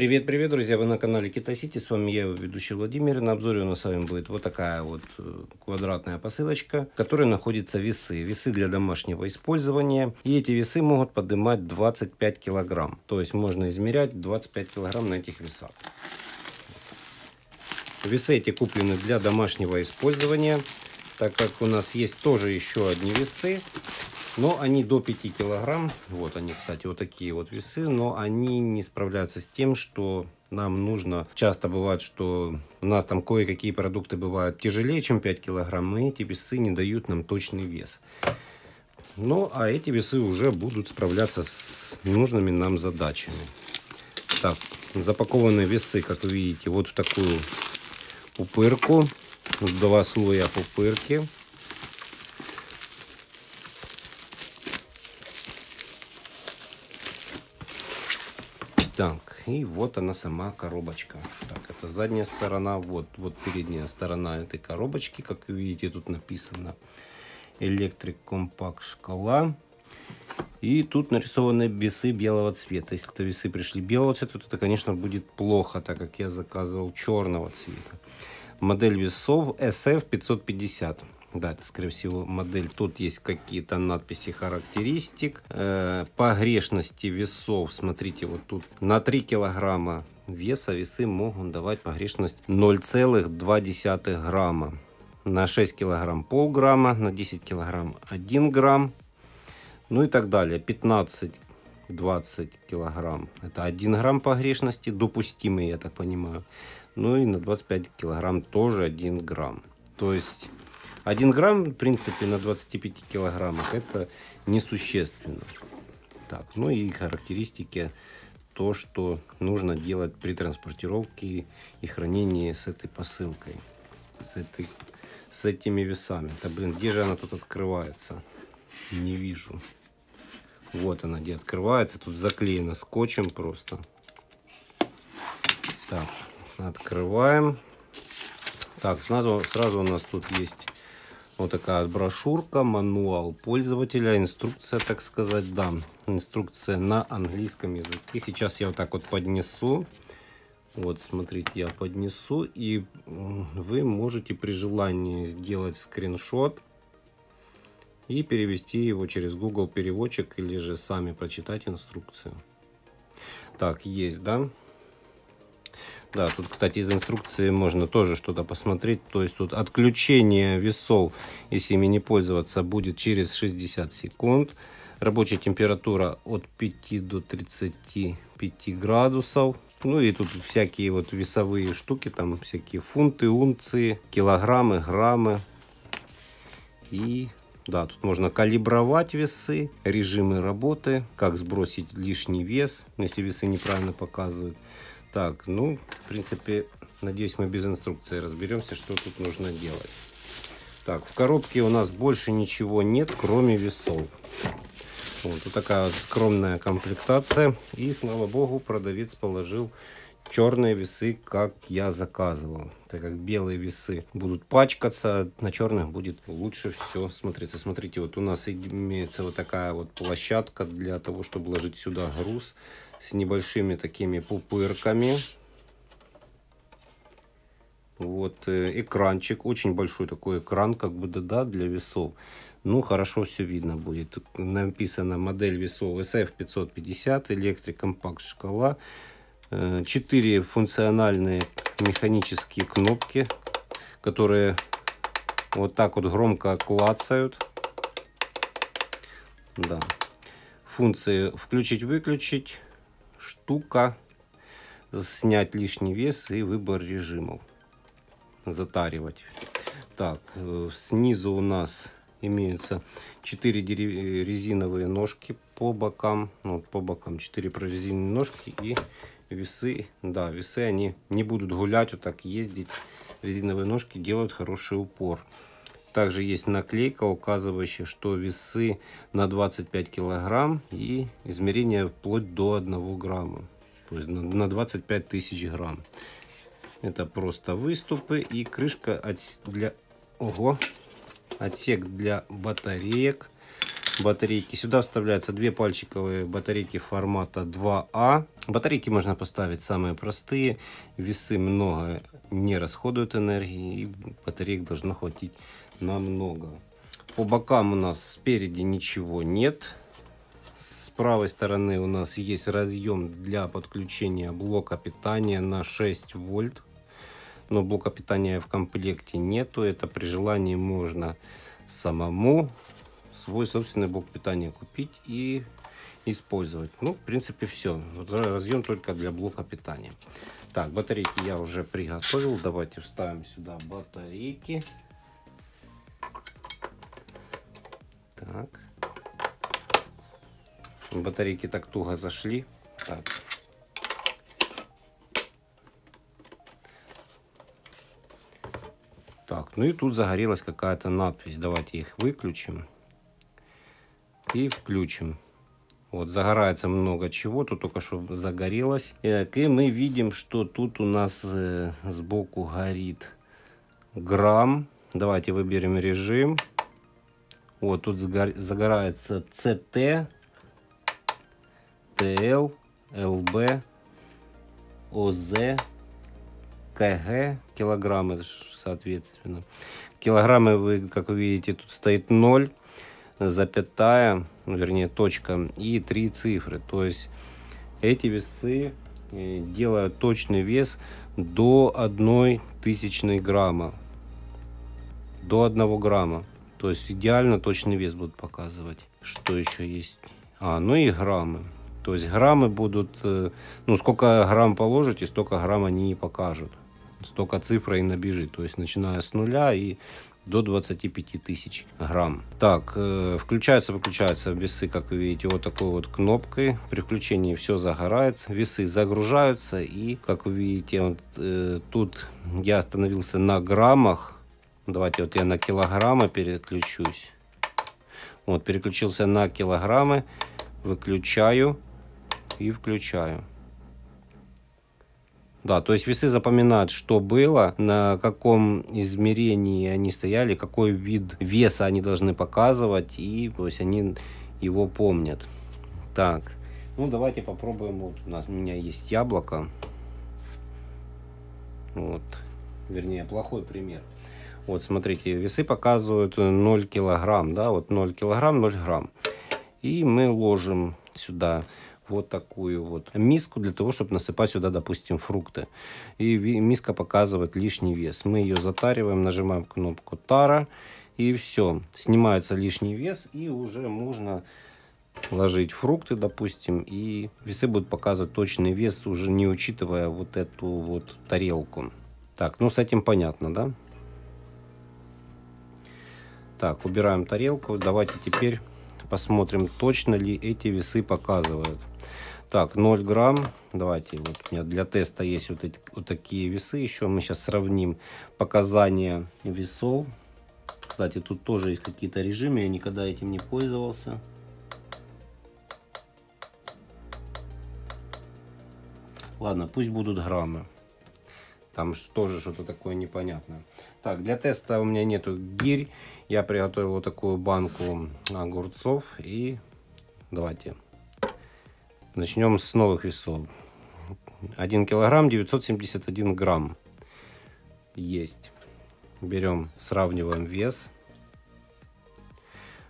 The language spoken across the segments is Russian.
Привет, привет, друзья! Вы на канале Китасити, с вами я, его ведущий Владимир. На обзоре у нас с вами будет вот такая вот э, квадратная посылочка, в которой находятся весы. Весы для домашнего использования. И эти весы могут поднимать 25 килограмм. То есть можно измерять 25 килограмм на этих весах. Весы эти куплены для домашнего использования, так как у нас есть тоже еще одни весы. Но они до 5 килограмм. Вот они, кстати, вот такие вот весы. Но они не справляются с тем, что нам нужно. Часто бывает, что у нас там кое-какие продукты бывают тяжелее, чем 5 килограмм. И эти весы не дают нам точный вес. Ну, а эти весы уже будут справляться с нужными нам задачами. Так, запакованы весы, как вы видите, вот в такую пупырку. Два слоя пупырки. так, и вот она сама коробочка. Так, это задняя сторона, вот, вот передняя сторона этой коробочки, как вы видите, тут написано "Электрик Compact шкала. И тут нарисованы весы белого цвета. Если это весы пришли белого цвета, то это, конечно, будет плохо, так как я заказывал черного цвета. Модель весов SF550. Да, это, скорее всего, модель. Тут есть какие-то надписи характеристик. Э, погрешности весов, смотрите, вот тут на 3 килограмма веса весы могут давать погрешность 0,2 грамма. На 6 килограмм полграмма, на 10 килограмм 1 грамм. Ну и так далее. 15 20 килограмм. Это 1 грамм погрешности, допустимый, я так понимаю. Ну и на 25 килограмм тоже 1 грамм. То есть 1 грамм, в принципе, на 25 килограммах это несущественно. Так, ну и характеристики, то, что нужно делать при транспортировке и хранении с этой посылкой, с, этой, с этими весами. Да, блин, где же она тут открывается? Не вижу. Вот она где открывается, тут заклеена скотчем просто. Так, открываем. Так, сразу, сразу у нас тут есть вот такая брошюрка, мануал пользователя, инструкция, так сказать, да, инструкция на английском языке. Сейчас я вот так вот поднесу. Вот, смотрите, я поднесу, и вы можете при желании сделать скриншот и перевести его через Google переводчик или же сами прочитать инструкцию. Так, есть, да? Да, тут, кстати, из инструкции можно тоже что-то посмотреть. То есть тут отключение весов, если ими не пользоваться, будет через 60 секунд. Рабочая температура от 5 до 35 градусов. Ну и тут всякие вот весовые штуки, там всякие фунты, унции, килограммы, граммы. И да, тут можно калибровать весы, режимы работы, как сбросить лишний вес, ну, если весы неправильно показывают. Так, ну, в принципе, надеюсь, мы без инструкции разберемся, что тут нужно делать. Так, в коробке у нас больше ничего нет, кроме весов. Вот, вот такая скромная комплектация. И, слава богу, продавец положил черные весы, как я заказывал. Так как белые весы будут пачкаться, на черных будет лучше все смотреться. Смотрите, вот у нас имеется вот такая вот площадка для того, чтобы ложить сюда груз с небольшими такими пупырками. Вот э, экранчик, очень большой такой экран, как бы да, да для весов. Ну, хорошо все видно будет. Написано модель весов SF550, электрик компакт шкала. Э, четыре функциональные механические кнопки, которые вот так вот громко клацают. Да. Функции включить-выключить, штука, снять лишний вес и выбор режимов. Затаривать. Так, э, снизу у нас имеются 4 э, резиновые ножки по бокам, ну, по бокам 4 прорезиненные ножки и весы, да, весы, они не будут гулять, вот так ездить. Резиновые ножки делают хороший упор. Также есть наклейка, указывающая, что весы на 25 килограмм и измерение вплоть до 1 грамма. То есть на 25 тысяч грамм. Это просто выступы и крышка для... Ого! Отсек для батареек. Батарейки. Сюда вставляются две пальчиковые батарейки формата 2А. Батарейки можно поставить самые простые, весы много не расходуют энергии, и батареек должно хватить намного. По бокам у нас спереди ничего нет. С правой стороны у нас есть разъем для подключения блока питания на 6 вольт. Но блока питания в комплекте нету. Это при желании можно самому свой собственный блок питания купить и использовать. Ну, в принципе, все. Разъем только для блока питания. Так, батарейки я уже приготовил. Давайте вставим сюда батарейки. Так. Батарейки так туго зашли. Так. Так, ну и тут загорелась какая-то надпись. Давайте их выключим и включим. Вот, загорается много чего, тут только что загорелось. Так, и мы видим, что тут у нас э, сбоку горит грамм. Давайте выберем режим. Вот, тут загорается CT, TL, LB, OZ, КГ, килограммы, соответственно. Килограммы, вы, как вы видите, тут стоит 0 запятая, ну, вернее точка и три цифры. То есть эти весы э, делают точный вес до одной тысячной грамма. До одного грамма. То есть идеально точный вес будут показывать. Что еще есть? А, ну и граммы. То есть граммы будут, э, ну сколько грамм положите, столько грамм они и покажут. Столько цифр и набежит. То есть начиная с нуля и до 25 тысяч грамм. Так, э, включаются, выключаются весы, как вы видите, вот такой вот кнопкой. При включении все загорается, весы загружаются и, как вы видите, вот, э, тут я остановился на граммах. Давайте вот я на килограммы переключусь. Вот, переключился на килограммы, выключаю и включаю. Да, то есть весы запоминают, что было, на каком измерении они стояли, какой вид веса они должны показывать, и то есть они его помнят. Так, ну давайте попробуем, вот у нас у меня есть яблоко, вот, вернее, плохой пример. Вот, смотрите, весы показывают 0 килограмм, да, вот 0 килограмм, 0 грамм. И мы ложим сюда вот такую вот миску для того, чтобы насыпать сюда, допустим, фрукты. И миска показывает лишний вес. Мы ее затариваем, нажимаем кнопку тара, и все. Снимается лишний вес, и уже можно ложить фрукты, допустим, и весы будут показывать точный вес, уже не учитывая вот эту вот тарелку. Так, ну с этим понятно, да? Так, убираем тарелку. Давайте теперь посмотрим, точно ли эти весы показывают. Так, 0 грамм. Давайте, вот у меня для теста есть вот, эти, вот такие весы. Еще мы сейчас сравним показания весов. Кстати, тут тоже есть какие-то режимы. Я никогда этим не пользовался. Ладно, пусть будут граммы. Там тоже что-то такое непонятное. Так, для теста у меня нету гирь. Я приготовил вот такую банку огурцов. И давайте Начнем с новых весов. 1 килограмм 971 грамм есть. Берем, сравниваем вес.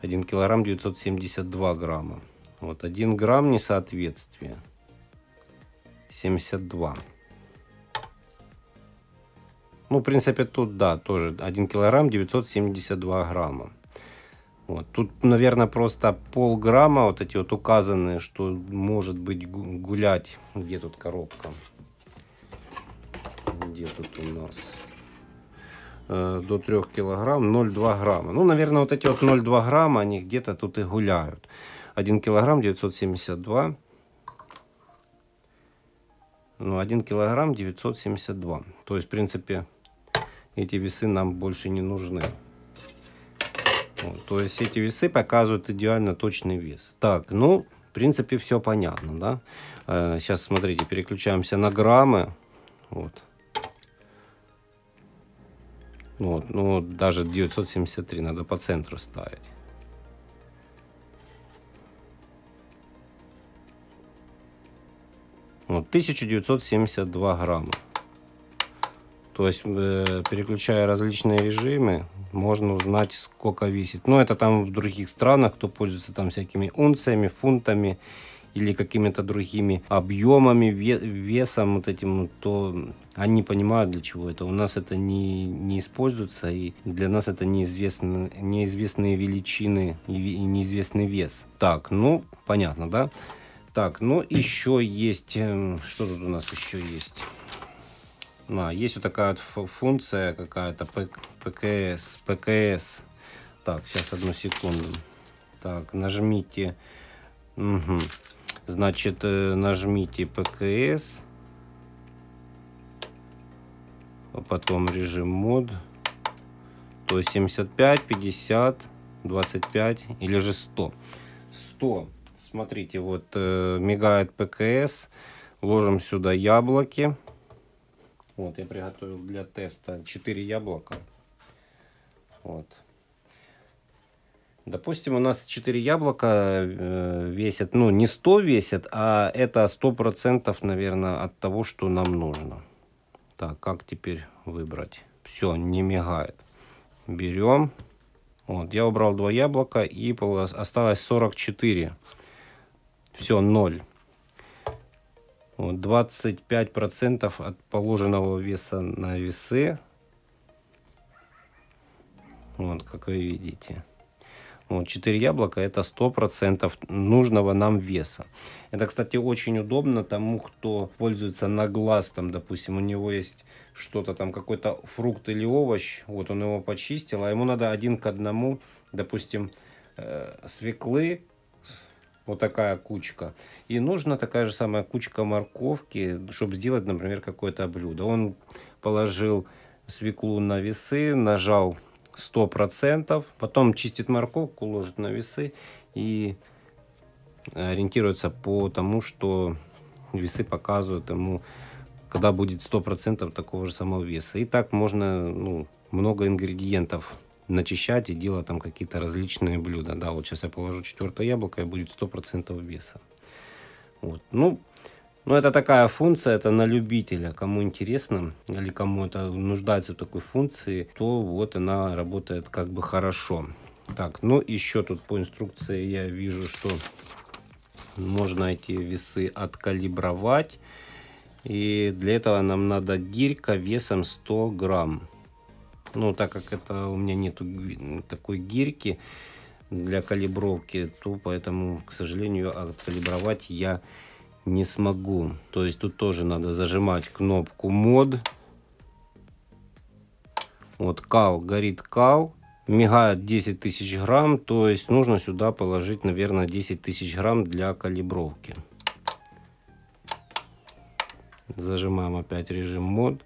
1 килограмм 972 грамма. Вот 1 грамм несоответствие. 72. Ну, в принципе, тут, да, тоже 1 килограмм 972 грамма. Вот. Тут, наверное, просто полграмма вот эти вот указанные, что может быть гулять. Где тут коробка? Где тут у нас? Э, до 3 килограмм 0,2 грамма. Ну, наверное, вот эти вот 0,2 грамма, они где-то тут и гуляют. 1 килограмм 972. Ну, 1 килограмм 972. То есть, в принципе, эти весы нам больше не нужны то есть эти весы показывают идеально точный вес. Так, ну, в принципе, все понятно, да? Э, сейчас, смотрите, переключаемся на граммы. Вот. Ну вот, ну, даже 973 надо по центру ставить. Вот, 1972 грамма. То есть, э, переключая различные режимы, можно узнать, сколько весит. Но это там в других странах, кто пользуется там всякими унциями, фунтами или какими-то другими объемами, весом вот этим, ну, то они понимают, для чего это. У нас это не, не используется, и для нас это неизвестные, неизвестные величины и, и неизвестный вес. Так, ну, понятно, да? Так, ну, еще есть... Эм, что тут у нас еще есть? А, есть вот такая вот функция какая-то ПКС, ПКС. Так, сейчас одну секунду. Так, нажмите. Угу. Значит, э, нажмите ПКС. А потом режим мод. То 75, 50, 25 или же 100. 100. Смотрите, вот э, мигает ПКС. Ложим сюда яблоки. Вот, я приготовил для теста 4 яблока. Вот. Допустим, у нас 4 яблока э, весят, ну, не 100 весят, а это 100%, наверное, от того, что нам нужно. Так, как теперь выбрать? Все, не мигает. Берем. Вот, я убрал 2 яблока и осталось 44. Все, 0. 25% от положенного веса на весы. Вот, как вы видите. Вот, 4 яблока это 100% нужного нам веса. Это, кстати, очень удобно тому, кто пользуется на глаз. Там, допустим, у него есть что-то там, какой-то фрукт или овощ. Вот он его почистил, а ему надо один к одному, допустим, э, свеклы вот такая кучка. И нужна такая же самая кучка морковки, чтобы сделать, например, какое-то блюдо. Он положил свеклу на весы, нажал 100%, потом чистит морковку, ложит на весы и ориентируется по тому, что весы показывают ему, когда будет 100% такого же самого веса. И так можно ну, много ингредиентов начищать и делать там какие-то различные блюда. Да, вот сейчас я положу четвертое яблоко и будет 100% веса. Вот. Ну, ну, это такая функция, это на любителя. Кому интересно или кому это нуждается в такой функции, то вот она работает как бы хорошо. Так, ну еще тут по инструкции я вижу, что можно эти весы откалибровать. И для этого нам надо гирька весом 100 грамм. Ну, так как это у меня нет такой гирьки для калибровки, то поэтому, к сожалению, откалибровать а я не смогу. То есть тут тоже надо зажимать кнопку мод. Вот кал, горит кал, мигает 10 тысяч грамм, то есть нужно сюда положить, наверное, 10 тысяч грамм для калибровки. Зажимаем опять режим мод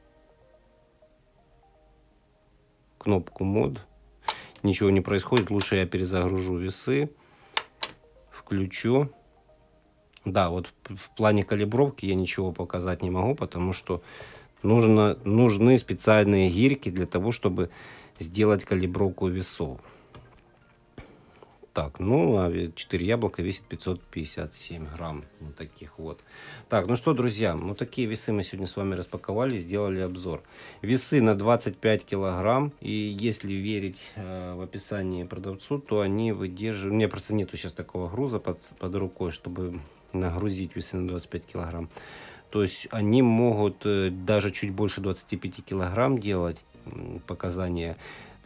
кнопку мод. Ничего не происходит. Лучше я перезагружу весы. Включу. Да, вот в плане калибровки я ничего показать не могу, потому что нужно, нужны специальные гирьки для того, чтобы сделать калибровку весов так. Ну, а 4 яблока весит 557 грамм. Вот таких вот. Так, ну что, друзья, ну такие весы мы сегодня с вами распаковали, сделали обзор. Весы на 25 килограмм. И если верить э, в описании продавцу, то они выдерживают... У меня просто нету сейчас такого груза под, под рукой, чтобы нагрузить весы на 25 килограмм. То есть они могут э, даже чуть больше 25 килограмм делать показания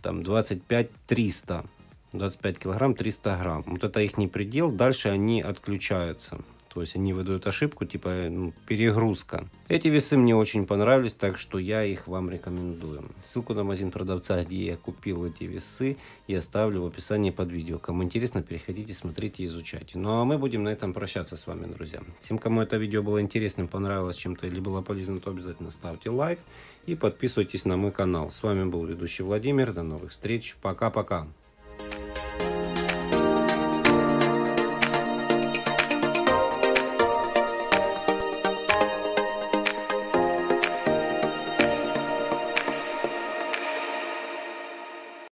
там 25 300 25 килограмм 300 грамм. Вот это их не предел. Дальше они отключаются. То есть они выдают ошибку, типа ну, перегрузка. Эти весы мне очень понравились, так что я их вам рекомендую. Ссылку на магазин продавца, где я купил эти весы, я оставлю в описании под видео. Кому интересно, переходите, смотрите, изучайте. Ну а мы будем на этом прощаться с вами, друзья. Всем, кому это видео было интересным, понравилось чем-то или было полезно, то обязательно ставьте лайк и подписывайтесь на мой канал. С вами был ведущий Владимир. До новых встреч. Пока-пока.